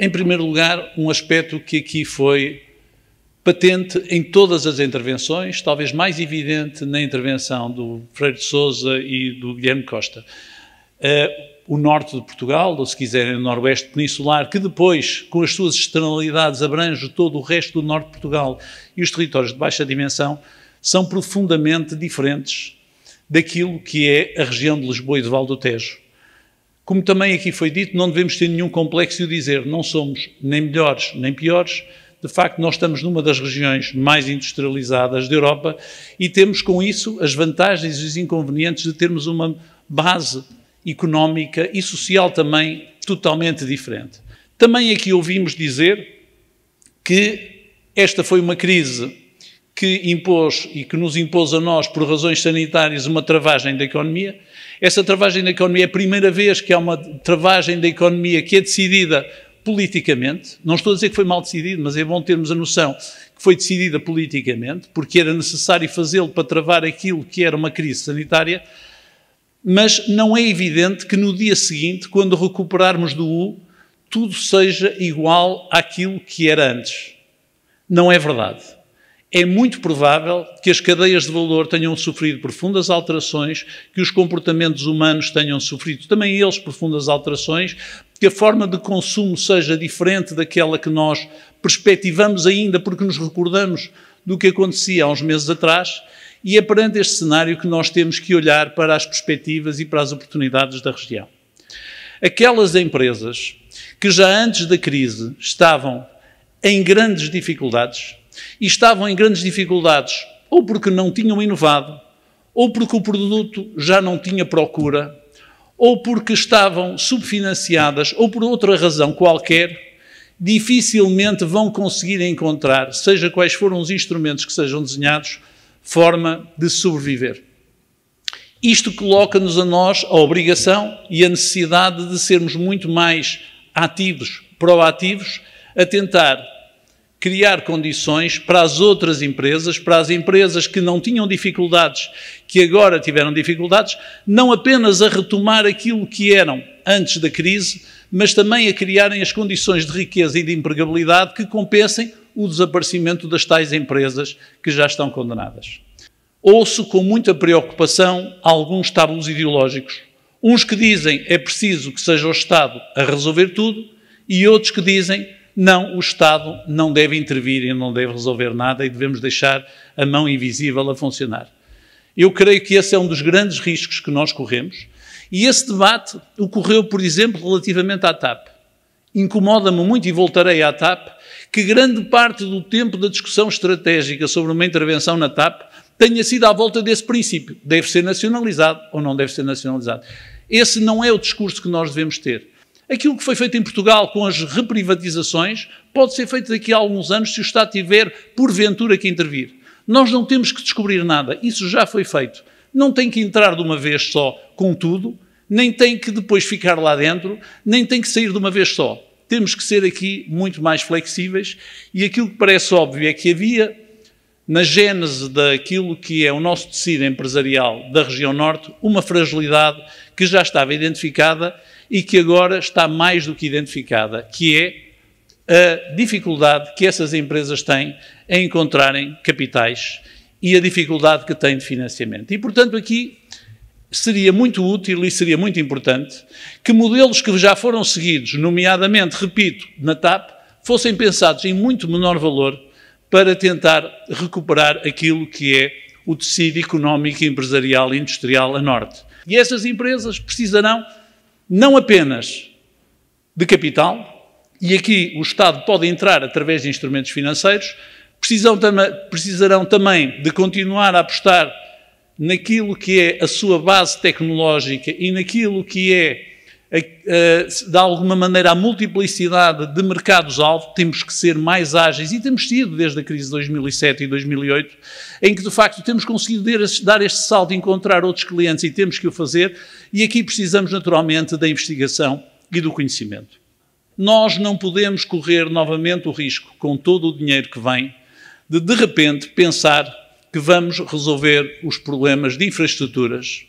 em primeiro lugar, um aspecto que aqui foi patente em todas as intervenções, talvez mais evidente na intervenção do Freire de Souza e do Guilherme Costa. Uh, o norte de Portugal, ou se quiserem, o noroeste peninsular, que depois, com as suas externalidades, abrange todo o resto do norte de Portugal e os territórios de baixa dimensão, são profundamente diferentes daquilo que é a região de Lisboa e de Val do Tejo. Como também aqui foi dito, não devemos ter nenhum complexo e dizer, não somos nem melhores nem piores. De facto, nós estamos numa das regiões mais industrializadas da Europa e temos com isso as vantagens e os inconvenientes de termos uma base económica e social também totalmente diferente. Também aqui ouvimos dizer que esta foi uma crise que impôs e que nos impôs a nós, por razões sanitárias, uma travagem da economia. Essa travagem da economia é a primeira vez que há uma travagem da economia que é decidida politicamente. Não estou a dizer que foi mal decidido, mas é bom termos a noção que foi decidida politicamente, porque era necessário fazê-lo para travar aquilo que era uma crise sanitária. Mas não é evidente que no dia seguinte, quando recuperarmos do U, tudo seja igual àquilo que era antes. Não é verdade é muito provável que as cadeias de valor tenham sofrido profundas alterações, que os comportamentos humanos tenham sofrido também eles profundas alterações, que a forma de consumo seja diferente daquela que nós perspectivamos ainda porque nos recordamos do que acontecia há uns meses atrás. E é perante este cenário que nós temos que olhar para as perspectivas e para as oportunidades da região. Aquelas empresas que já antes da crise estavam em grandes dificuldades, e estavam em grandes dificuldades, ou porque não tinham inovado, ou porque o produto já não tinha procura, ou porque estavam subfinanciadas, ou por outra razão qualquer, dificilmente vão conseguir encontrar, seja quais foram os instrumentos que sejam desenhados, forma de sobreviver. Isto coloca-nos a nós a obrigação e a necessidade de sermos muito mais ativos, proativos, a tentar criar condições para as outras empresas, para as empresas que não tinham dificuldades, que agora tiveram dificuldades, não apenas a retomar aquilo que eram antes da crise, mas também a criarem as condições de riqueza e de empregabilidade que compensem o desaparecimento das tais empresas que já estão condenadas. Ouço com muita preocupação alguns tabus ideológicos. Uns que dizem é preciso que seja o Estado a resolver tudo e outros que dizem não, o Estado não deve intervir e não deve resolver nada e devemos deixar a mão invisível a funcionar. Eu creio que esse é um dos grandes riscos que nós corremos. E esse debate ocorreu, por exemplo, relativamente à TAP. Incomoda-me muito, e voltarei à TAP, que grande parte do tempo da discussão estratégica sobre uma intervenção na TAP tenha sido à volta desse princípio. Deve ser nacionalizado ou não deve ser nacionalizado. Esse não é o discurso que nós devemos ter. Aquilo que foi feito em Portugal com as reprivatizações pode ser feito daqui a alguns anos se o Estado tiver, porventura, que intervir. Nós não temos que descobrir nada, isso já foi feito. Não tem que entrar de uma vez só com tudo, nem tem que depois ficar lá dentro, nem tem que sair de uma vez só. Temos que ser aqui muito mais flexíveis e aquilo que parece óbvio é que havia, na gênese daquilo que é o nosso tecido empresarial da região norte, uma fragilidade que já estava identificada e que agora está mais do que identificada, que é a dificuldade que essas empresas têm em encontrarem capitais e a dificuldade que têm de financiamento. E, portanto, aqui seria muito útil e seria muito importante que modelos que já foram seguidos, nomeadamente, repito, na TAP, fossem pensados em muito menor valor para tentar recuperar aquilo que é o tecido económico, empresarial e industrial a norte. E essas empresas precisarão não apenas de capital, e aqui o Estado pode entrar através de instrumentos financeiros, precisarão também de continuar a apostar naquilo que é a sua base tecnológica e naquilo que é, de alguma maneira, a multiplicidade de mercados-alvo, temos que ser mais ágeis e temos sido desde a crise de 2007 e 2008, em que de facto temos conseguido dar este salto, encontrar outros clientes e temos que o fazer e aqui precisamos, naturalmente, da investigação e do conhecimento. Nós não podemos correr novamente o risco, com todo o dinheiro que vem, de de repente pensar que vamos resolver os problemas de infraestruturas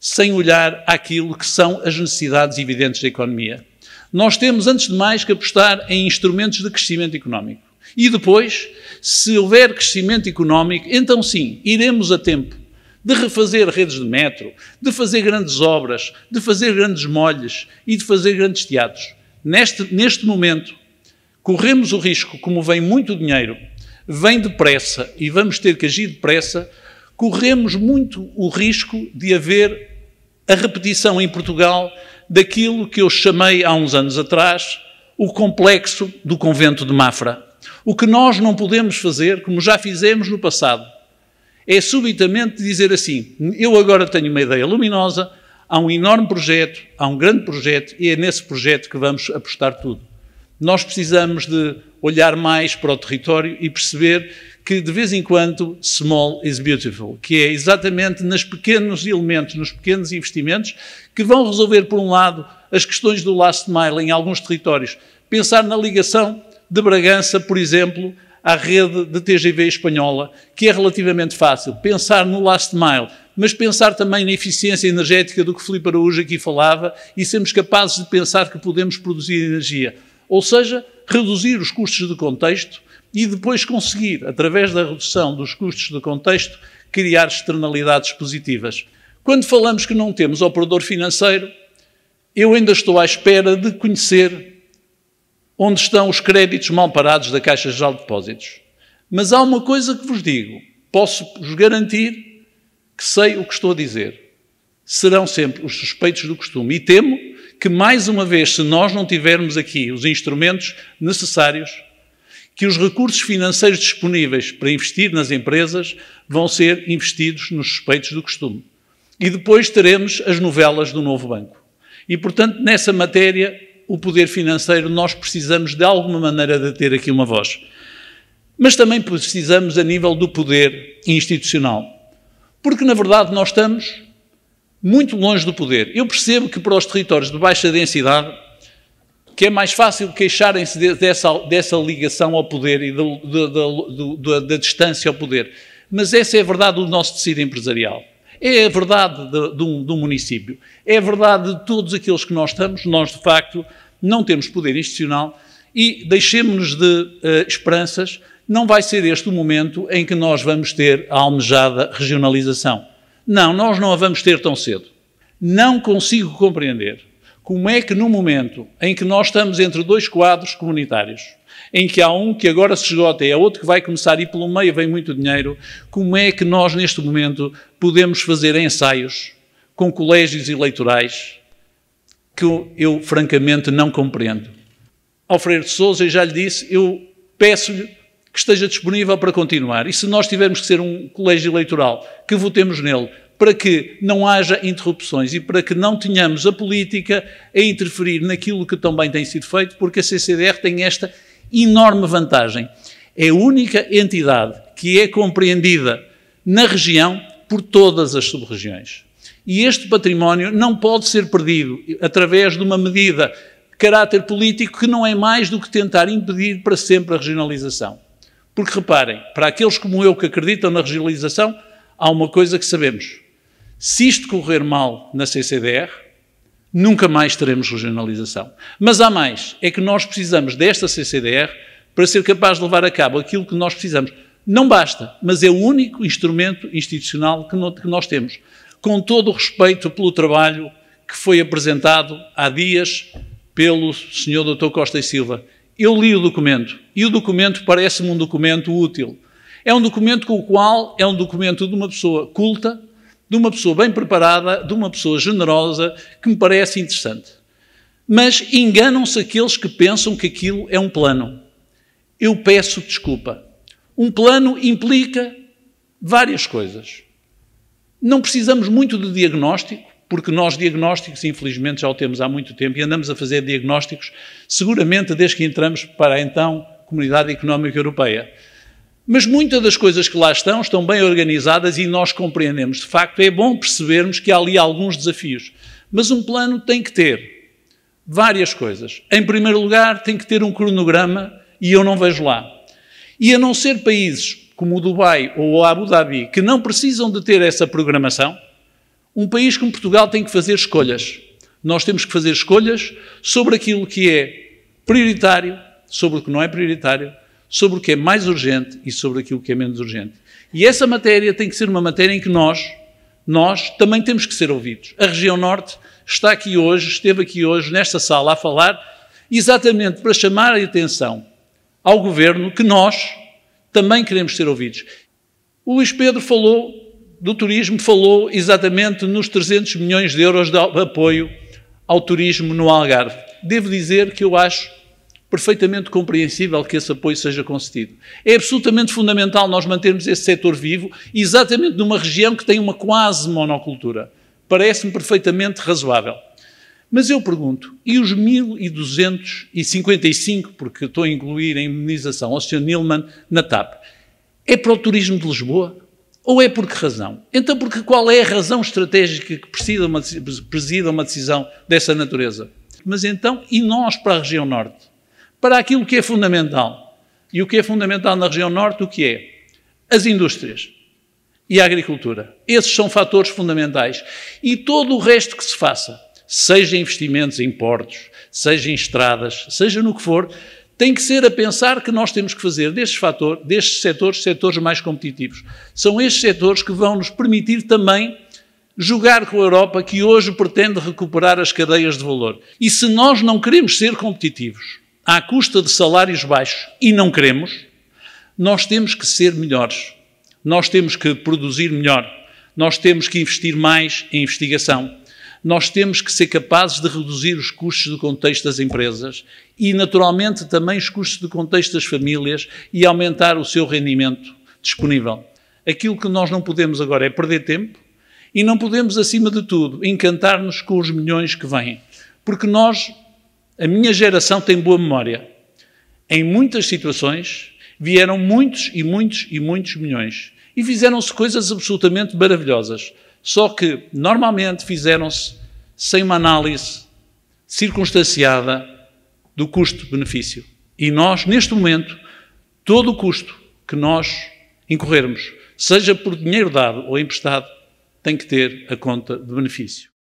sem olhar àquilo que são as necessidades evidentes da economia. Nós temos, antes de mais, que apostar em instrumentos de crescimento económico. E depois, se houver crescimento económico, então sim, iremos a tempo de refazer redes de metro, de fazer grandes obras, de fazer grandes molhes e de fazer grandes teatros. Neste, neste momento, corremos o risco, como vem muito dinheiro, vem depressa e vamos ter que agir depressa, corremos muito o risco de haver a repetição em Portugal daquilo que eu chamei há uns anos atrás o complexo do convento de Mafra. O que nós não podemos fazer, como já fizemos no passado, é subitamente dizer assim: eu agora tenho uma ideia luminosa, há um enorme projeto, há um grande projeto, e é nesse projeto que vamos apostar tudo. Nós precisamos de olhar mais para o território e perceber que de vez em quando small is beautiful, que é exatamente nos pequenos elementos, nos pequenos investimentos, que vão resolver, por um lado, as questões do last mile em alguns territórios. Pensar na ligação de Bragança, por exemplo, à rede de TGV espanhola, que é relativamente fácil. Pensar no last mile, mas pensar também na eficiência energética do que Filipe Araújo aqui falava e sermos capazes de pensar que podemos produzir energia. Ou seja, reduzir os custos de contexto e depois conseguir, através da redução dos custos de contexto, criar externalidades positivas. Quando falamos que não temos operador financeiro, eu ainda estou à espera de conhecer onde estão os créditos mal parados da Caixa Geral de Depósitos. Mas há uma coisa que vos digo, posso-vos garantir que sei o que estou a dizer. Serão sempre os suspeitos do costume. E temo que, mais uma vez, se nós não tivermos aqui os instrumentos necessários, que os recursos financeiros disponíveis para investir nas empresas vão ser investidos nos suspeitos do costume. E depois teremos as novelas do novo banco. E, portanto, nessa matéria, o poder financeiro, nós precisamos de alguma maneira de ter aqui uma voz. Mas também precisamos a nível do poder institucional. Porque, na verdade, nós estamos muito longe do poder. Eu percebo que para os territórios de baixa densidade, que é mais fácil queixarem-se dessa, dessa ligação ao poder e do, do, do, da distância ao poder. Mas essa é a verdade do nosso tecido empresarial. É a verdade do um, um município, é a verdade de todos aqueles que nós estamos, nós de facto não temos poder institucional e deixemos-nos de uh, esperanças, não vai ser este o momento em que nós vamos ter a almejada regionalização. Não, nós não a vamos ter tão cedo. Não consigo compreender como é que, no momento em que nós estamos entre dois quadros comunitários, em que há um que agora se esgota e é há outro que vai começar e pelo meio vem muito dinheiro, como é que nós, neste momento, podemos fazer ensaios com colégios eleitorais que eu, eu francamente, não compreendo? Alfredo de Souza, eu já lhe disse, eu peço-lhe que esteja disponível para continuar. E se nós tivermos que ser um colégio eleitoral, que votemos nele, para que não haja interrupções e para que não tenhamos a política a interferir naquilo que também tem sido feito, porque a CCDR tem esta enorme vantagem. É a única entidade que é compreendida na região por todas as sub-regiões. E este património não pode ser perdido através de uma medida de caráter político que não é mais do que tentar impedir para sempre a regionalização. Porque reparem, para aqueles como eu que acreditam na regionalização, há uma coisa que sabemos. Se isto correr mal na CCDR, Nunca mais teremos regionalização. Mas há mais, é que nós precisamos desta CCDR para ser capaz de levar a cabo aquilo que nós precisamos. Não basta, mas é o único instrumento institucional que nós temos. Com todo o respeito pelo trabalho que foi apresentado há dias pelo Sr. Dr. Costa e Silva. Eu li o documento e o documento parece-me um documento útil. É um documento com o qual é um documento de uma pessoa culta, de uma pessoa bem preparada, de uma pessoa generosa, que me parece interessante. Mas enganam-se aqueles que pensam que aquilo é um plano. Eu peço desculpa. Um plano implica várias coisas. Não precisamos muito de diagnóstico, porque nós diagnósticos, infelizmente, já o temos há muito tempo e andamos a fazer diagnósticos, seguramente desde que entramos para então Comunidade Económica Europeia. Mas muitas das coisas que lá estão estão bem organizadas e nós compreendemos. De facto, é bom percebermos que há ali alguns desafios. Mas um plano tem que ter várias coisas. Em primeiro lugar, tem que ter um cronograma e eu não vejo lá. E a não ser países como o Dubai ou o Abu Dhabi que não precisam de ter essa programação, um país como Portugal tem que fazer escolhas. Nós temos que fazer escolhas sobre aquilo que é prioritário, sobre o que não é prioritário sobre o que é mais urgente e sobre aquilo que é menos urgente. E essa matéria tem que ser uma matéria em que nós, nós também temos que ser ouvidos. A região norte está aqui hoje, esteve aqui hoje, nesta sala, a falar, exatamente para chamar a atenção ao governo que nós também queremos ser ouvidos. O Luís Pedro falou do turismo, falou exatamente nos 300 milhões de euros de apoio ao turismo no Algarve. Devo dizer que eu acho perfeitamente compreensível que esse apoio seja concedido. É absolutamente fundamental nós mantermos esse setor vivo, exatamente numa região que tem uma quase monocultura. Parece-me perfeitamente razoável. Mas eu pergunto, e os 1.255, porque estou a incluir a imunização ao Sr. Nilman na TAP, é para o turismo de Lisboa? Ou é por que razão? Então, porque qual é a razão estratégica que presida uma, presida uma decisão dessa natureza? Mas então, e nós para a região norte? para aquilo que é fundamental. E o que é fundamental na região norte, o que é? As indústrias e a agricultura. Esses são fatores fundamentais. E todo o resto que se faça, seja investimentos em portos, seja em estradas, seja no que for, tem que ser a pensar que nós temos que fazer destes, fator, destes setores setores mais competitivos. São estes setores que vão nos permitir também jogar com a Europa, que hoje pretende recuperar as cadeias de valor. E se nós não queremos ser competitivos, à custa de salários baixos e não queremos, nós temos que ser melhores, nós temos que produzir melhor, nós temos que investir mais em investigação, nós temos que ser capazes de reduzir os custos do contexto das empresas e, naturalmente, também os custos do contexto das famílias e aumentar o seu rendimento disponível. Aquilo que nós não podemos agora é perder tempo e não podemos, acima de tudo, encantar-nos com os milhões que vêm, porque nós a minha geração tem boa memória. Em muitas situações vieram muitos e muitos e muitos milhões e fizeram-se coisas absolutamente maravilhosas. Só que normalmente fizeram-se sem uma análise circunstanciada do custo-benefício. E nós, neste momento, todo o custo que nós incorrermos, seja por dinheiro dado ou emprestado, tem que ter a conta de benefício.